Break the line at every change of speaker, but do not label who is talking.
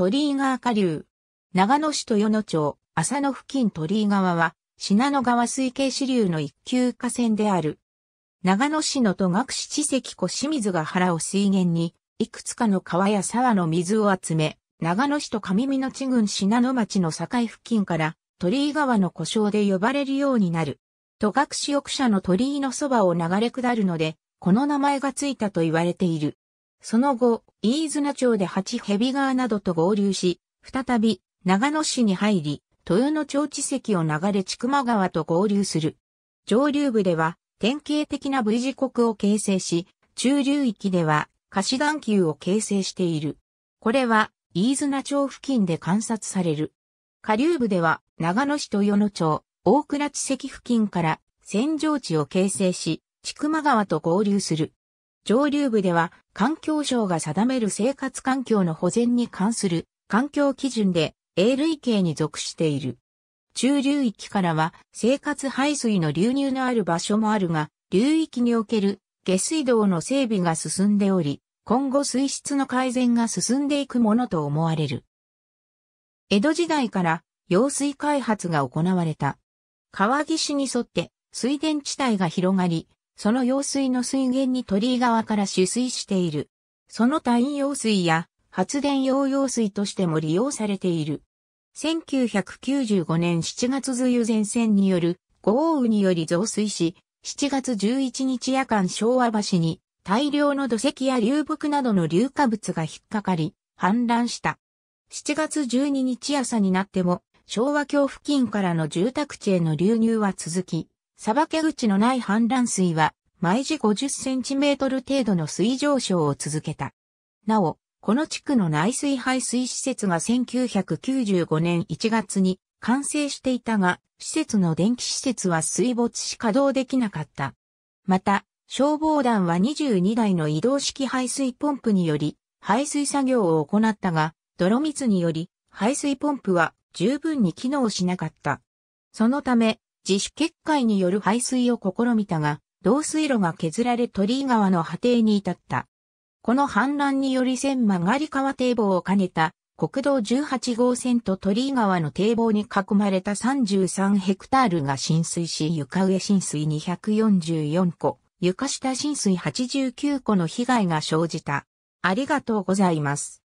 鳥居川下流。長野市豊野町、浅野付近鳥居川は、信濃川水系支流の一級河川である。長野市の戸隠地石湖清水が原を水源に、いくつかの川や沢の水を集め、長野市と上美の地郡信濃町の境付近から、鳥居川の故障で呼ばれるようになる。戸隠奥社の鳥居のそばを流れ下るので、この名前がついたと言われている。その後、飯綱町で八蛇川などと合流し、再び長野市に入り、豊野町地石を流れ千曲川と合流する。上流部では典型的な V 字国を形成し、中流域では貸し眼球を形成している。これは飯綱町付近で観察される。下流部では長野市豊野町、大倉地石付近から扇状地を形成し、千曲川と合流する。上流部では環境省が定める生活環境の保全に関する環境基準で A 類型に属している。中流域からは生活排水の流入のある場所もあるが、流域における下水道の整備が進んでおり、今後水質の改善が進んでいくものと思われる。江戸時代から用水開発が行われた。川岸に沿って水田地帯が広がり、その用水の水源に鳥居川から取水している。その単位用水や発電用用水としても利用されている。1995年7月梅雨前線による豪雨により増水し、7月11日夜間昭和橋に大量の土石や流木などの流化物が引っかかり、氾濫した。7月12日朝になっても、昭和橋付近からの住宅地への流入は続き、捌け口のない氾濫水は、毎時50センチメートル程度の水上昇を続けた。なお、この地区の内水排水施設が1995年1月に完成していたが、施設の電気施設は水没し稼働できなかった。また、消防団は22台の移動式排水ポンプにより、排水作業を行ったが、泥水により、排水ポンプは十分に機能しなかった。そのため、自主決壊による排水を試みたが、導水路が削られ鳥居川の波堤に至った。この氾濫により千曲がり川堤防を兼ねた国道18号線と鳥居川の堤防に囲まれた33ヘクタールが浸水し床上浸水244個、床下浸水89個の被害が生じた。ありがとうございます。